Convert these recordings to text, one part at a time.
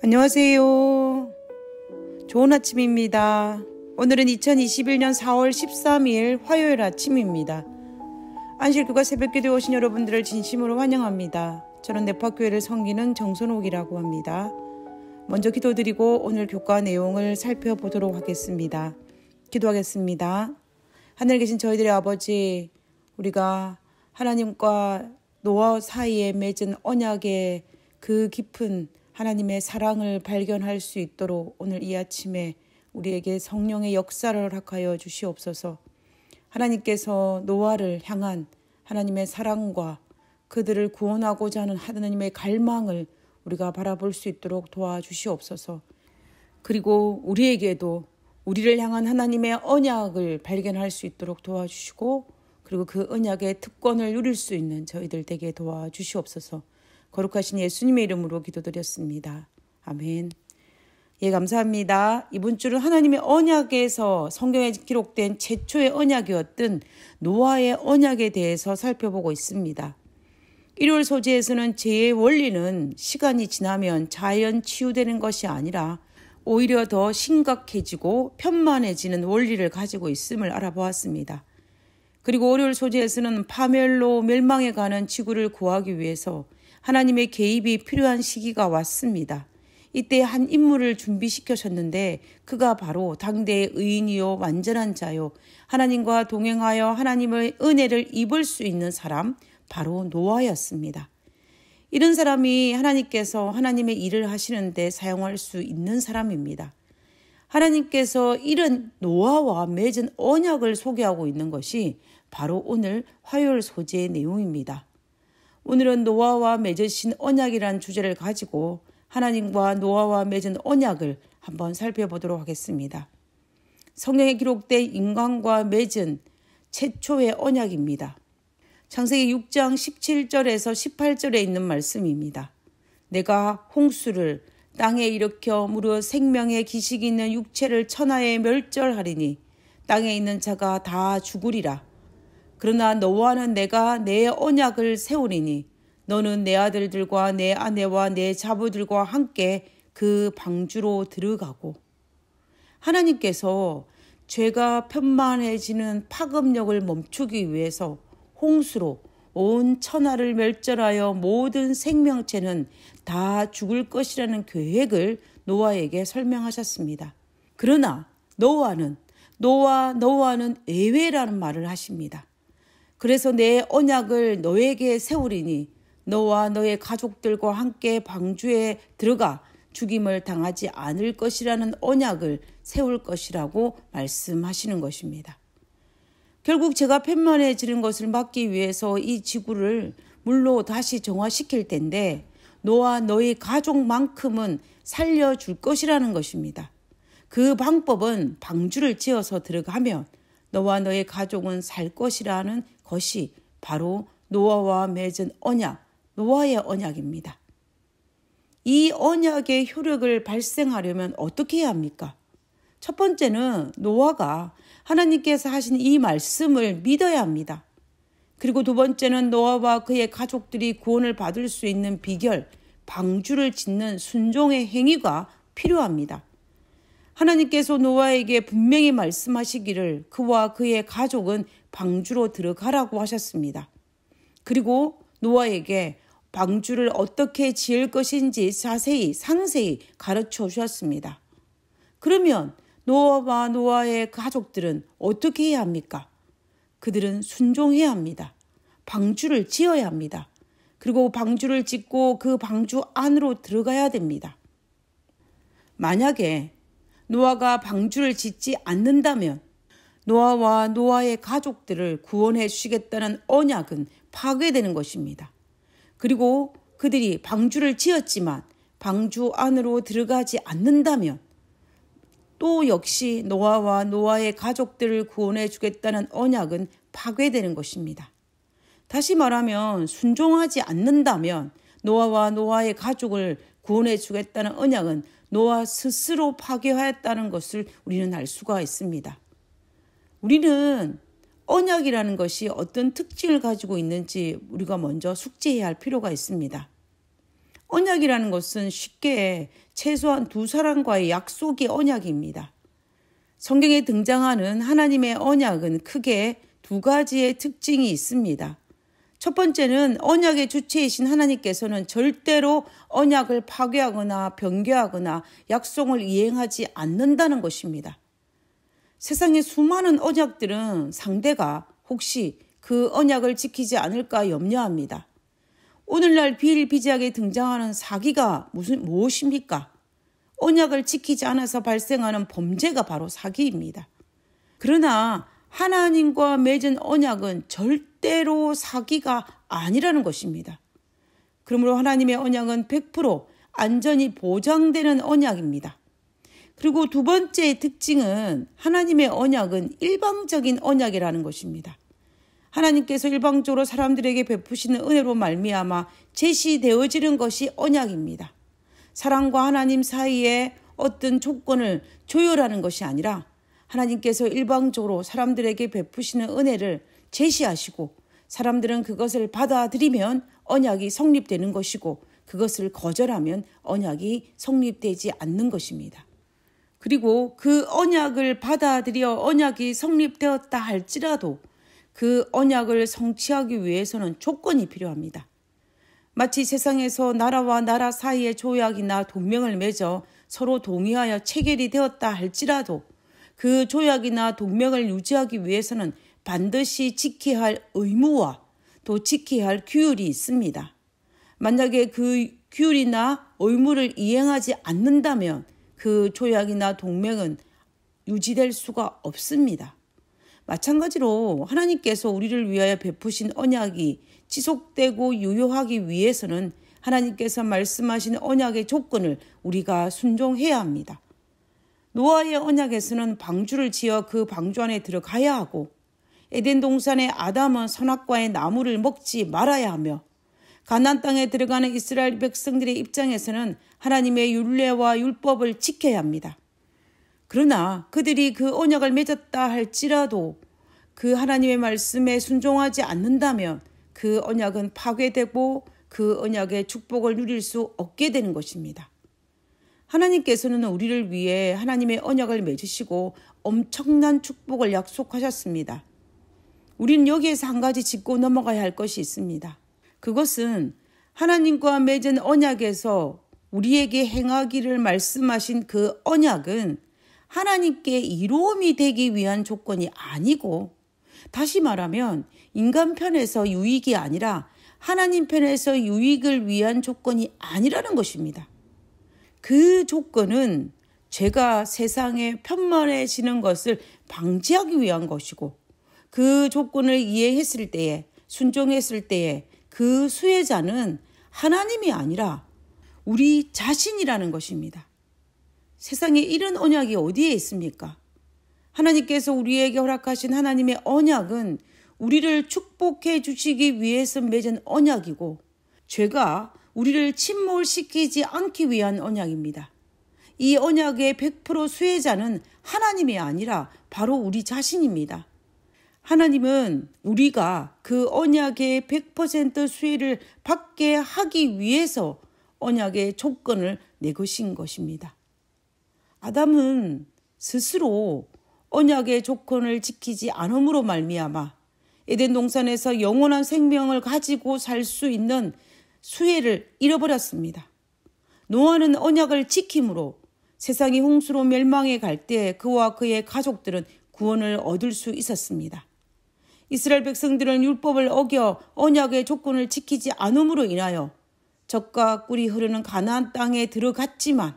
안녕하세요. 좋은 아침입니다. 오늘은 2021년 4월 13일 화요일 아침입니다. 안실교가 새벽기도에 오신 여러분들을 진심으로 환영합니다. 저는 네파교회를 섬기는 정선옥이라고 합니다. 먼저 기도드리고 오늘 교과 내용을 살펴보도록 하겠습니다. 기도하겠습니다. 하늘 에 계신 저희들의 아버지, 우리가 하나님과 노아 사이에 맺은 언약의 그 깊은 하나님의 사랑을 발견할 수 있도록 오늘 이 아침에 우리에게 성령의 역사를 허락하여 주시옵소서. 하나님께서 노아를 향한 하나님의 사랑과 그들을 구원하고자 하는 하나님의 갈망을 우리가 바라볼 수 있도록 도와주시옵소서. 그리고 우리에게도 우리를 향한 하나님의 언약을 발견할 수 있도록 도와주시고 그리고 그 언약의 특권을 누릴 수 있는 저희들 되게 도와주시옵소서. 거룩하신 예수님의 이름으로 기도드렸습니다. 아멘. 예, 감사합니다. 이번 주는 하나님의 언약에서 성경에 기록된 최초의 언약이었던 노아의 언약에 대해서 살펴보고 있습니다. 일요일 소재에서는 죄의 원리는 시간이 지나면 자연 치유되는 것이 아니라 오히려 더 심각해지고 편만해지는 원리를 가지고 있음을 알아보았습니다. 그리고 월요일 소재에서는 파멸로 멸망해가는 지구를 구하기 위해서 하나님의 개입이 필요한 시기가 왔습니다. 이때 한 인물을 준비시켜셨는데 그가 바로 당대의 의인이요 완전한 자요 하나님과 동행하여 하나님의 은혜를 입을 수 있는 사람 바로 노아였습니다. 이런 사람이 하나님께서 하나님의 일을 하시는데 사용할 수 있는 사람입니다. 하나님께서 이런 노아와 맺은 언약을 소개하고 있는 것이 바로 오늘 화요일 소재의 내용입니다. 오늘은 노아와 맺으신 언약이란 주제를 가지고 하나님과 노아와 맺은 언약을 한번 살펴보도록 하겠습니다. 성경에 기록된 인간과 맺은 최초의 언약입니다. 창세기 6장 17절에서 18절에 있는 말씀입니다. 내가 홍수를 땅에 일으켜 무려 생명의 기식이 있는 육체를 천하에 멸절하리니 땅에 있는 자가 다 죽으리라. 그러나 너와는 내가 내 언약을 세우리니 너는 내 아들들과 내 아내와 내 자부들과 함께 그 방주로 들어가고 하나님께서 죄가 편만해지는 파급력을 멈추기 위해서 홍수로 온 천하를 멸절하여 모든 생명체는 다 죽을 것이라는 계획을 노아에게 설명하셨습니다. 그러나 노아는 노아 노아는애외라는 말을 하십니다. 그래서 내 언약을 너에게 세우리니 너와 너의 가족들과 함께 방주에 들어가 죽임을 당하지 않을 것이라는 언약을 세울 것이라고 말씀하시는 것입니다. 결국 제가 편만해지는 것을 막기 위해서 이 지구를 물로 다시 정화시킬 텐데 너와 너의 가족만큼은 살려줄 것이라는 것입니다. 그 방법은 방주를 지어서 들어가면 너와 너의 가족은 살 것이라는 것이 바로 노아와 맺은 언약, 노아의 언약입니다. 이 언약의 효력을 발생하려면 어떻게 해야 합니까? 첫 번째는 노아가 하나님께서 하신 이 말씀을 믿어야 합니다. 그리고 두 번째는 노아와 그의 가족들이 구원을 받을 수 있는 비결, 방주를 짓는 순종의 행위가 필요합니다. 하나님께서 노아에게 분명히 말씀하시기를 그와 그의 가족은 방주로 들어가라고 하셨습니다. 그리고 노아에게 방주를 어떻게 지을 것인지 자세히 상세히 가르쳐 주셨습니다. 그러면 노아와 노아의 그 가족들은 어떻게 해야 합니까? 그들은 순종해야 합니다. 방주를 지어야 합니다. 그리고 방주를 짓고 그 방주 안으로 들어가야 됩니다. 만약에 노아가 방주를 짓지 않는다면 노아와 노아의 가족들을 구원해 주시겠다는 언약은 파괴되는 것입니다. 그리고 그들이 방주를 지었지만 방주 안으로 들어가지 않는다면 또 역시 노아와 노아의 가족들을 구원해 주겠다는 언약은 파괴되는 것입니다. 다시 말하면 순종하지 않는다면 노아와 노아의 가족을 구원해 주겠다는 언약은 노아 스스로 파괴하였다는 것을 우리는 알 수가 있습니다. 우리는 언약이라는 것이 어떤 특징을 가지고 있는지 우리가 먼저 숙지해야 할 필요가 있습니다. 언약이라는 것은 쉽게 최소한 두 사람과의 약속이 언약입니다. 성경에 등장하는 하나님의 언약은 크게 두 가지의 특징이 있습니다. 첫 번째는 언약의 주체이신 하나님께서는 절대로 언약을 파괴하거나 변개하거나 약속을 이행하지 않는다는 것입니다. 세상의 수많은 언약들은 상대가 혹시 그 언약을 지키지 않을까 염려합니다. 오늘날 비일비재하게 등장하는 사기가 무슨 무엇입니까? 언약을 지키지 않아서 발생하는 범죄가 바로 사기입니다. 그러나 하나님과 맺은 언약은 절대로 사기가 아니라는 것입니다. 그러므로 하나님의 언약은 100% 안전이 보장되는 언약입니다. 그리고 두 번째 특징은 하나님의 언약은 일방적인 언약이라는 것입니다. 하나님께서 일방적으로 사람들에게 베푸시는 은혜로 말미암아 제시되어지는 것이 언약입니다. 사람과 하나님 사이에 어떤 조건을 조율하는 것이 아니라 하나님께서 일방적으로 사람들에게 베푸시는 은혜를 제시하시고 사람들은 그것을 받아들이면 언약이 성립되는 것이고 그것을 거절하면 언약이 성립되지 않는 것입니다. 그리고 그 언약을 받아들여 언약이 성립되었다 할지라도 그 언약을 성취하기 위해서는 조건이 필요합니다. 마치 세상에서 나라와 나라 사이의 조약이나 동맹을 맺어 서로 동의하여 체결이 되었다 할지라도 그 조약이나 동맹을 유지하기 위해서는 반드시 지켜야 할 의무와 또 지켜야 할 규율이 있습니다. 만약에 그 규율이나 의무를 이행하지 않는다면 그 조약이나 동맹은 유지될 수가 없습니다. 마찬가지로 하나님께서 우리를 위하여 베푸신 언약이 지속되고 유효하기 위해서는 하나님께서 말씀하신 언약의 조건을 우리가 순종해야 합니다. 노아의 언약에서는 방주를 지어 그 방주 안에 들어가야 하고 에덴 동산의 아담은 선악과의 나무를 먹지 말아야 하며 가난 땅에 들어가는 이스라엘 백성들의 입장에서는 하나님의 윤례와 율법을 지켜야 합니다. 그러나 그들이 그 언약을 맺었다 할지라도 그 하나님의 말씀에 순종하지 않는다면 그 언약은 파괴되고 그 언약의 축복을 누릴 수 없게 되는 것입니다. 하나님께서는 우리를 위해 하나님의 언약을 맺으시고 엄청난 축복을 약속하셨습니다. 우리는 여기에서 한 가지 짚고 넘어가야 할 것이 있습니다. 그것은 하나님과 맺은 언약에서 우리에게 행하기를 말씀하신 그 언약은 하나님께 이로움이 되기 위한 조건이 아니고 다시 말하면 인간 편에서 유익이 아니라 하나님 편에서 유익을 위한 조건이 아니라는 것입니다. 그 조건은 죄가 세상에 편만해지는 것을 방지하기 위한 것이고 그 조건을 이해했을 때에 순종했을 때에 그 수혜자는 하나님이 아니라 우리 자신이라는 것입니다. 세상에 이런 언약이 어디에 있습니까? 하나님께서 우리에게 허락하신 하나님의 언약은 우리를 축복해 주시기 위해서 맺은 언약이고 죄가 우리를 침몰시키지 않기 위한 언약입니다. 이 언약의 100% 수혜자는 하나님이 아니라 바로 우리 자신입니다. 하나님은 우리가 그 언약의 100% 수혜를 받게 하기 위해서 언약의 조건을 내고신 것입니다. 아담은 스스로 언약의 조건을 지키지 않음으로 말미암아 에덴 동산에서 영원한 생명을 가지고 살 수 있는 수혜를 잃어버렸습니다. 노아는 언약을 지킴으로 세상이 홍수로 멸망해 갈 때 그와 그의 가족들은 구원을 얻을 수 있었습니다. 이스라엘 백성들은 율법을 어겨 언약의 조건을 지키지 않음으로 인하여 적과 꿀이 흐르는 가나안 땅에 들어갔지만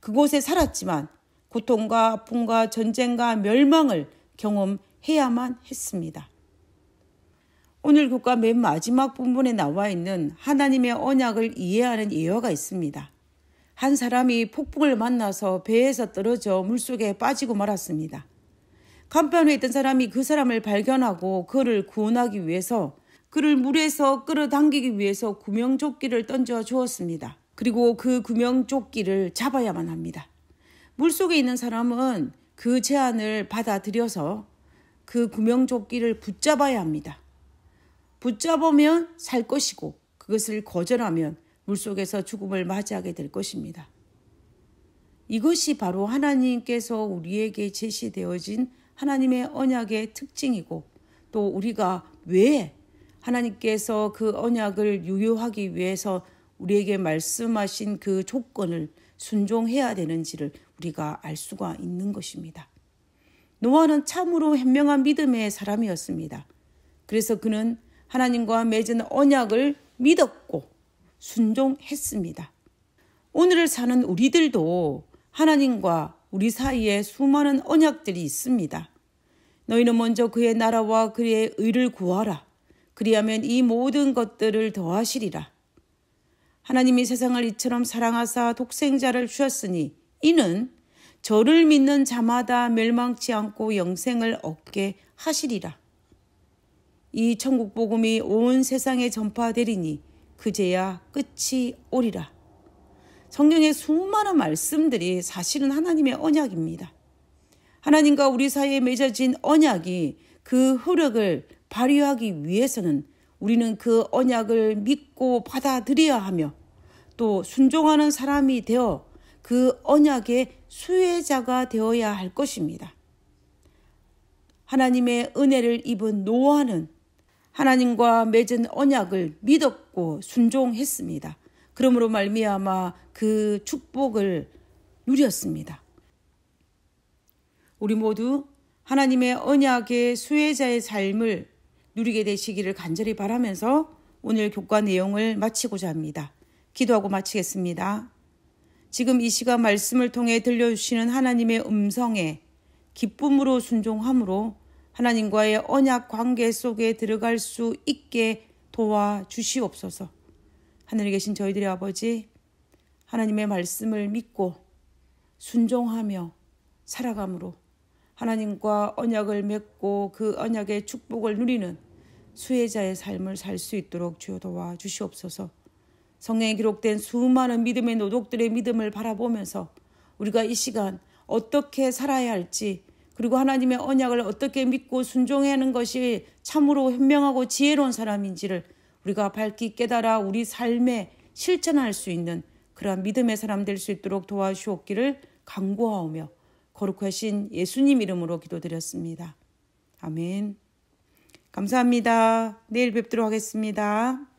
그곳에 살았지만 고통과 아픔과 전쟁과 멸망을 경험해야만 했습니다. 오늘 교과 맨 마지막 부분에 나와 있는 하나님의 언약을 이해하는 예화가 있습니다. 한 사람이 폭풍을 만나서 배에서 떨어져 물속에 빠지고 말았습니다. 간편에 있던 사람이 그 사람을 발견하고 그를 구원하기 위해서 그를 물에서 끌어당기기 위해서 구명조끼를 던져 주었습니다. 그리고 그 구명조끼를 잡아야만 합니다. 물 속에 있는 사람은 그 제안을 받아들여서 그 구명조끼를 붙잡아야 합니다. 붙잡으면 살 것이고 그것을 거절하면 물속에서 죽음을 맞이하게 될 것입니다. 이것이 바로 하나님께서 우리에게 제시되어진 하나님의 언약의 특징이고 또 우리가 왜 하나님께서 그 언약을 유효하기 위해서 우리에게 말씀하신 그 조건을 순종해야 되는지를 우리가 알 수가 있는 것입니다. 노아는 참으로 현명한 믿음의 사람이었습니다. 그래서 그는 하나님과 맺은 언약을 믿었고 순종했습니다. 오늘을 사는 우리들도 하나님과 우리 사이에 수많은 언약들이 있습니다. 너희는 먼저 그의 나라와 그의 의를 구하라. 그리하면 이 모든 것들을 더하시리라. 하나님이 세상을 이처럼 사랑하사 독생자를 주셨으니 이는 저를 믿는 자마다 멸망치 않고 영생을 얻게 하시리라. 이 천국 복음이 온 세상에 전파되리니 그제야 끝이 오리라. 성경의 수많은 말씀들이 사실은 하나님의 언약입니다. 하나님과 우리 사이에 맺어진 언약이 그 효력을 발휘하기 위해서는 우리는 그 언약을 믿고 받아들여야 하며 또 순종하는 사람이 되어 그 언약의 수혜자가 되어야 할 것입니다. 하나님의 은혜를 입은 노아는 하나님과 맺은 언약을 믿었고 순종했습니다. 그러므로 말미암아 그 축복을 누렸습니다. 우리 모두 하나님의 언약의 수혜자의 삶을 누리게 되시기를 간절히 바라면서 오늘 교과 내용을 마치고자 합니다. 기도하고 마치겠습니다. 지금 이 시간 말씀을 통해 들려주시는 하나님의 음성에 기쁨으로 순종함으로 하나님과의 언약 관계 속에 들어갈 수 있게 도와주시옵소서. 하늘에 계신 저희들의 아버지, 하나님의 말씀을 믿고 순종하며 살아감으로 하나님과 언약을 맺고 그 언약의 축복을 누리는 수혜자의 삶을 살 수 있도록 주여 도와 주시옵소서. 성경에 기록된 수많은 믿음의 노독들의 믿음을 바라보면서 우리가 이 시간 어떻게 살아야 할지 그리고 하나님의 언약을 어떻게 믿고 순종해야 하는 것이 참으로 현명하고 지혜로운 사람인지를 우리가 밝히 깨달아 우리 삶에 실천할 수 있는 그러한 믿음의 사람 될 수 있도록 도와주옵기를 강구하오며 거룩하신 예수님 이름으로 기도드렸습니다. 아멘. 감사합니다. 내일 뵙도록 하겠습니다.